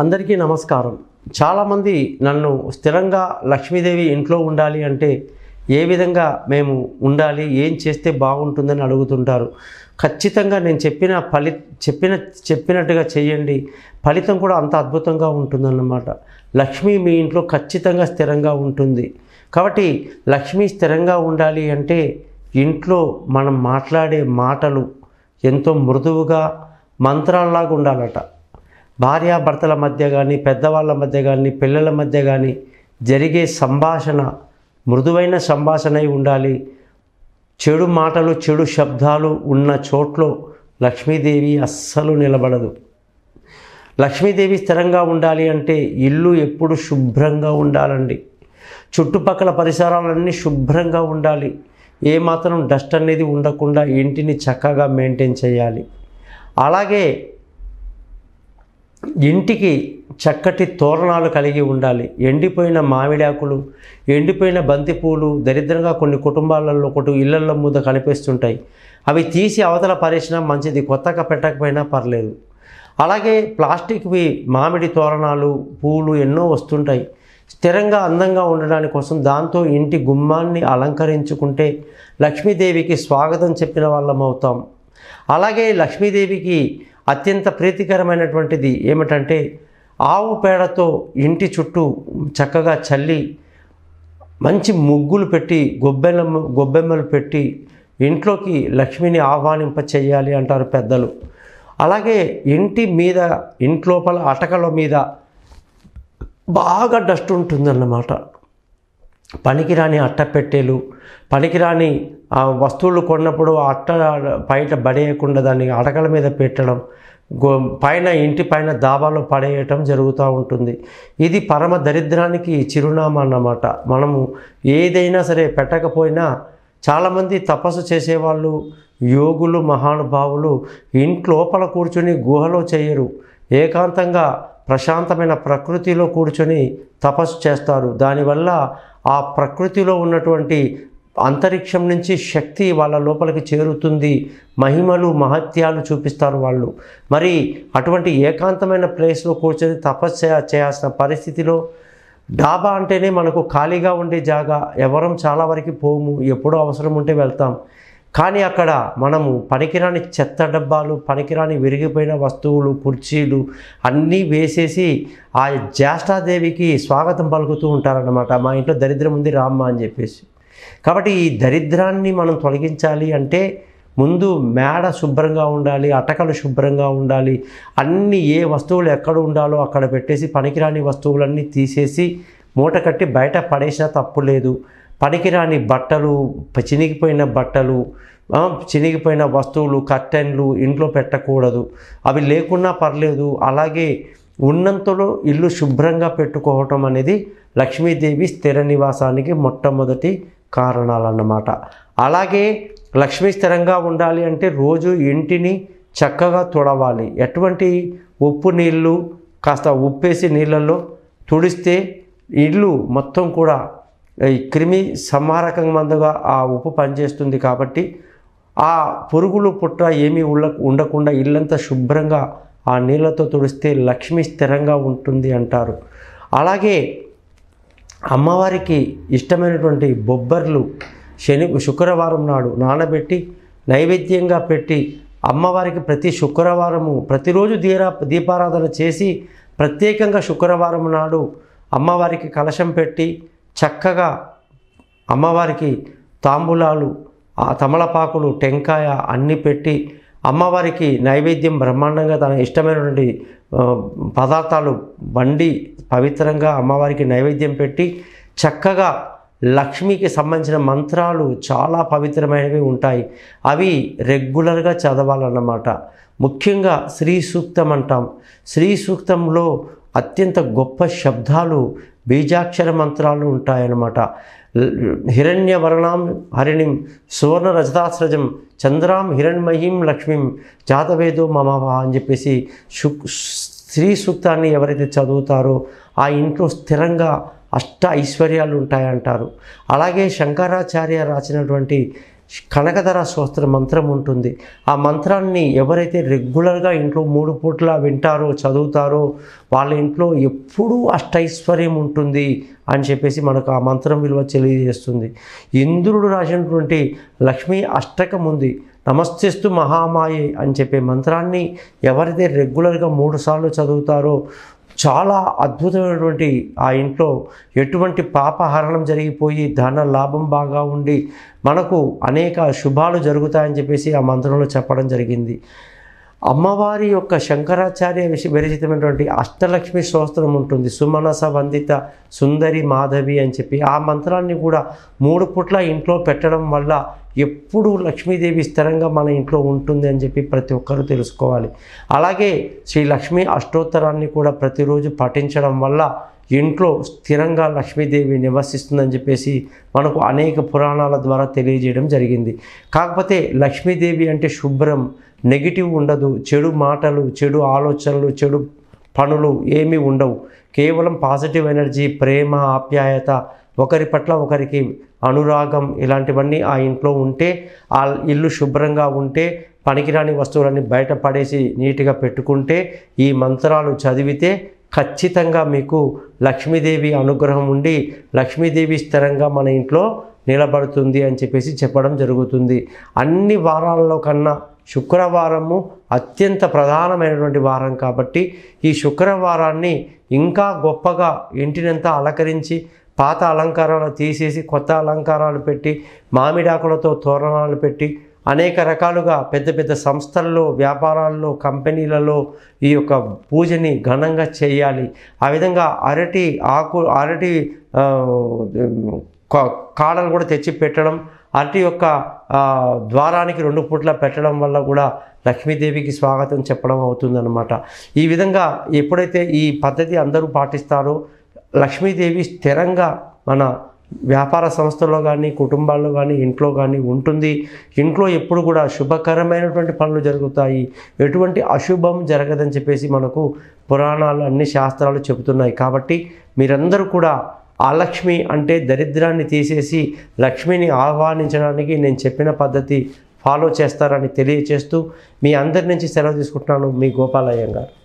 అందరికీ నమస్కారం చాలామంది నన్ను స్థిరంగా లక్ష్మీదేవి ఇంట్లో ఉండాలి అంటే ఏ విధంగా మేము ఉండాలి ఏం చేస్తే బాగుంటుందని అడుగుతుంటారు ఖచ్చితంగా నేను చెప్పిన ఫలి చెప్పిన చెప్పినట్టుగా చేయండి ఫలితం కూడా అంత అద్భుతంగా ఉంటుందన్నమాట లక్ష్మి మీ ఇంట్లో ఖచ్చితంగా స్థిరంగా ఉంటుంది కాబట్టి లక్ష్మి స్థిరంగా ఉండాలి అంటే ఇంట్లో మనం మాట్లాడే మాటలు ఎంతో మృదువుగా మంత్రాల్లాగా ఉండాలట భార్యాభర్తల మధ్య కానీ పెద్దవాళ్ళ మధ్య కానీ పిల్లల మధ్య కానీ జరిగే సంభాషణ మృదువైన సంభాషణ ఉండాలి చెడు మాటలు చెడు శబ్దాలు ఉన్న చోట్లో లక్ష్మీదేవి అస్సలు నిలబడదు లక్ష్మీదేవి స్థిరంగా ఉండాలి అంటే ఇల్లు ఎప్పుడు శుభ్రంగా ఉండాలండి చుట్టుపక్కల పరిసరాలన్నీ శుభ్రంగా ఉండాలి ఏమాత్రం డస్ట్ అనేది ఉండకుండా ఇంటిని చక్కగా మెయింటైన్ చేయాలి అలాగే ఇంటికి చక్కటి తోరణాలు కలిగి ఉండాలి ఎండిపోయిన మామిడాకులు ఎండిపోయిన బంతిపూలు దరిద్రంగా కొన్ని కుటుంబాలలో ఒకటి ఇళ్లలో ముద్ద కనిపిస్తుంటాయి అవి తీసి అవతల పరిశ్రమ మంచిది కొత్తగా పెట్టకపోయినా పర్లేదు అలాగే ప్లాస్టిక్వి మామిడి తోరణాలు పూలు ఎన్నో వస్తుంటాయి స్థిరంగా అందంగా ఉండడానికి కోసం దాంతో ఇంటి గుమ్మాన్ని అలంకరించుకుంటే లక్ష్మీదేవికి స్వాగతం చెప్పిన వాళ్ళం అవుతాం అలాగే లక్ష్మీదేవికి అత్యంత ప్రీతికరమైనటువంటిది ఏమిటంటే ఆవు పేడతో ఇంటి చుట్టూ చక్కగా చల్లి మంచి ముగ్గులు పెట్టి గొబ్బెల గొబ్బెమ్మలు పెట్టి ఇంట్లోకి లక్ష్మిని ఆహ్వానింప చేయాలి అంటారు పెద్దలు అలాగే ఇంటి మీద ఇంట్లోపల అటకల మీద బాగా డస్ట్ ఉంటుందన్నమాట పనికిరాని అట్టపెట్టేలు పనికిరాని వస్తువులు కొన్నప్పుడు అట్ట బయట పడేయకుండా దాన్ని అడగల మీద పెట్టడం గో పైన ఇంటి పైన దాబాలో పడేయటం జరుగుతూ ఉంటుంది ఇది పరమ దరిద్రానికి చిరునామా అన్నమాట మనము ఏదైనా సరే పెట్టకపోయినా చాలామంది తపస్సు చేసేవాళ్ళు యోగులు మహానుభావులు ఇంట్లోపల కూర్చొని గుహలో చేయరు ఏకాంతంగా ప్రశాంతమైన ప్రకృతిలో కూర్చొని తపస్సు చేస్తారు దానివల్ల ఆ ప్రకృతిలో ఉన్నటువంటి అంతరిక్షం నుంచి శక్తి వాళ్ళ లోపలికి చేరుతుంది మహిమలు మహత్యాలు చూపిస్తారు వాళ్ళు మరి అటువంటి ఏకాంతమైన ప్లేస్లో కూర్చొని తపస్సు చేయాల్సిన పరిస్థితిలో డాబా అంటేనే మనకు ఖాళీగా ఉండే జాగా ఎవరం చాలా వరకు పోము ఎప్పుడో అవసరం ఉంటే వెళ్తాం కానీ అక్కడ మనము పనికిరాని చెత్త డబ్బాలు పనికిరాని విరిగిపోయిన వస్తువులు కుర్చీలు అన్నీ వేసేసి ఆ జ్యేష్ఠాదేవికి స్వాగతం పలుకుతూ ఉంటారన్నమాట మా ఇంట్లో దరిద్రం ఉంది రామ్మ అని చెప్పేసి కాబట్టి ఈ దరిద్రాన్ని మనం తొలగించాలి అంటే ముందు మేడ శుభ్రంగా ఉండాలి అటకలు శుభ్రంగా ఉండాలి అన్ని ఏ వస్తువులు ఎక్కడ ఉండాలో అక్కడ పెట్టేసి పనికిరాని వస్తువులన్నీ తీసేసి మూట కట్టి బయట పడేసినా తప్పు లేదు పనికిరాని బట్టలు చినిగిపోయిన బట్టలు చినిగిపోయిన వస్తువులు కర్టెన్లు ఇంట్లో పెట్టకూడదు అవి లేకున్నా పర్లేదు అలాగే ఉన్నంతలో ఇల్లు శుభ్రంగా పెట్టుకోవటం అనేది లక్ష్మీదేవి స్థిర నివాసానికి మొట్టమొదటి కారణాలన్నమాట అలాగే లక్ష్మి స్థిరంగా ఉండాలి అంటే రోజు ఇంటిని చక్కగా తుడవాలి ఎటువంటి ఉప్పు నీళ్ళు కాస్త ఉప్పేసి నీళ్ళల్లో తుడిస్తే ఇల్లు మొత్తం కూడా ఈ క్రిమి సంహారకం మందుగా ఆ ఉప్పు పనిచేస్తుంది కాబట్టి ఆ పురుగులు పుట్ట ఏమీ ఉండ ఉండకుండా ఇల్లంతా శుభ్రంగా ఆ నీళ్ళతో తుడిస్తే లక్ష్మి స్థిరంగా ఉంటుంది అంటారు అలాగే అమ్మవారికి ఇష్టమైనటువంటి బొబ్బర్లు శని శుక్రవారం నాడు నానబెట్టి నైవేద్యంగా పెట్టి అమ్మవారికి ప్రతి శుక్రవారము ప్రతిరోజు దీరా దీపారాధన చేసి ప్రత్యేకంగా శుక్రవారం నాడు అమ్మవారికి కలశం పెట్టి చక్కగా అమ్మవారికి తాంబూలాలు తమలపాకులు టెంకాయ అన్నీ పెట్టి అమ్మవారికి నైవేద్యం బ్రహ్మాండంగా తన ఇష్టమైనటువంటి పదార్థాలు బండి పవిత్రంగా అమ్మవారికి నైవేద్యం పెట్టి చక్కగా లక్ష్మికి సంబంధించిన మంత్రాలు చాలా పవిత్రమైనవి ఉంటాయి అవి రెగ్యులర్గా చదవాలన్నమాట ముఖ్యంగా శ్రీ సూక్తం అంటాం శ్రీ సూక్తంలో అత్యంత గొప్ప శబ్దాలు బీజాక్షర మంత్రాలు ఉంటాయన్నమాట హిరణ్య వర్ణాం హరిణిం సువర్ణ రజతాశ్రజం చంద్రాం హిరణ్మయీం లక్ష్మీం జాతవేదో మమవా అని చెప్పేసి స్త్రీ సూక్తాన్ని ఎవరైతే చదువుతారో ఆ ఇంట్లో స్థిరంగా అష్ట ఐశ్వర్యాలు ఉంటాయంటారు అలాగే శంకరాచార్య రాసినటువంటి కనకధర స్తోత్ర మంత్రం ఉంటుంది ఆ మంత్రాన్ని ఎవరైతే రెగ్యులర్గా ఇంట్లో మూడు పూట్ల వింటారో చదువుతారో వాళ్ళ ఇంట్లో ఎప్పుడూ అష్టైశ్వర్యం ఉంటుంది అని చెప్పేసి మనకు ఆ మంత్రం విలువ తెలియజేస్తుంది ఇంద్రుడు రాసినటువంటి లక్ష్మీ అష్టకం ఉంది నమస్తేస్తు మహామాయే అని చెప్పే మంత్రాన్ని ఎవరైతే రెగ్యులర్గా మూడు సార్లు చదువుతారో చాలా అద్భుతమైనటువంటి ఆ ఇంట్లో ఎటువంటి పాపహరణం జరిగిపోయి ధన లాభం బాగా ఉండి మనకు అనేక శుభాలు జరుగుతాయని చెప్పేసి ఆ మంత్రంలో చెప్పడం జరిగింది అమ్మవారి యొక్క శంకరాచార్య విరచితమైనటువంటి అష్టలక్ష్మి స్తోత్రం ఉంటుంది సుమనస వందిత సుందరి మాధవి అని చెప్పి ఆ మంత్రాన్ని కూడా మూడు పుట్ల ఇంట్లో పెట్టడం వల్ల ఎప్పుడు లక్ష్మీదేవి స్థిరంగా మన ఇంట్లో ఉంటుంది అని చెప్పి ప్రతి ఒక్కరూ తెలుసుకోవాలి అలాగే శ్రీ లక్ష్మీ అష్టోత్తరాన్ని కూడా ప్రతిరోజు పఠించడం వల్ల ఇంట్లో స్థిరంగా లక్ష్మీదేవి నివసిస్తుందని చెప్పేసి మనకు అనేక పురాణాల ద్వారా తెలియజేయడం జరిగింది కాకపోతే లక్ష్మీదేవి అంటే శుభ్రం నెగిటివ్ ఉండదు చెడు మాటలు చెడు ఆలోచనలు చెడు పనులు ఏమీ ఉండవు కేవలం పాజిటివ్ ఎనర్జీ ప్రేమ ఆప్యాయత ఒకరి పట్ల ఒకరికి అనురాగం ఇలాంటివన్నీ ఆ ఇంట్లో ఉంటే ఆ ఇల్లు శుభ్రంగా ఉంటే పనికిరాని వస్తువులన్నీ బయట పడేసి నీట్గా పెట్టుకుంటే ఈ మంత్రాలు చదివితే ఖచ్చితంగా మీకు లక్ష్మీదేవి అనుగ్రహం ఉండి లక్ష్మీదేవి స్థిరంగా మన ఇంట్లో నిలబడుతుంది అని చెప్పేసి చెప్పడం జరుగుతుంది అన్ని వారాల్లో కన్నా శుక్రవారము అత్యంత ప్రధానమైనటువంటి వారం కాబట్టి ఈ శుక్రవారాన్ని ఇంకా గొప్పగా ఇంటినంతా అలంకరించి పాత అలంకారాలు తీసేసి కొత్త అలంకారాలు పెట్టి మామిడాకులతో తోరణాలు పెట్టి అనేక రకాలుగా పెద్ద పెద్ద సంస్థల్లో వ్యాపారాల్లో కంపెనీలలో ఈ యొక్క పూజని ఘనంగా చేయాలి ఆ విధంగా అరటి ఆకు అరటి కాడలు కూడా తెచ్చి పెట్టడం అరటి యొక్క ద్వారానికి రెండు పూట్ల పెట్టడం వల్ల కూడా లక్ష్మీదేవికి స్వాగతం చెప్పడం అవుతుందన్నమాట ఈ విధంగా ఎప్పుడైతే ఈ పద్ధతి అందరూ పాటిస్తారో లక్ష్మీదేవి స్థిరంగా మన వ్యాపార సంస్థల్లో కానీ కుటుంబాల్లో కానీ ఇంట్లో కానీ ఉంటుంది ఇంట్లో ఎప్పుడు కూడా శుభకరమైనటువంటి పనులు జరుగుతాయి ఎటువంటి అశుభం జరగదని చెప్పేసి మనకు పురాణాలు అన్ని శాస్త్రాలు చెబుతున్నాయి కాబట్టి మీరందరూ కూడా అలక్ష్మి అంటే దరిద్రాన్ని తీసేసి లక్ష్మిని ఆహ్వానించడానికి నేను చెప్పిన పద్ధతి ఫాలో చేస్తారని తెలియచేస్తూ మీ అందరి నుంచి సెలవు తీసుకుంటున్నాను మీ గోపాలయ్య గారు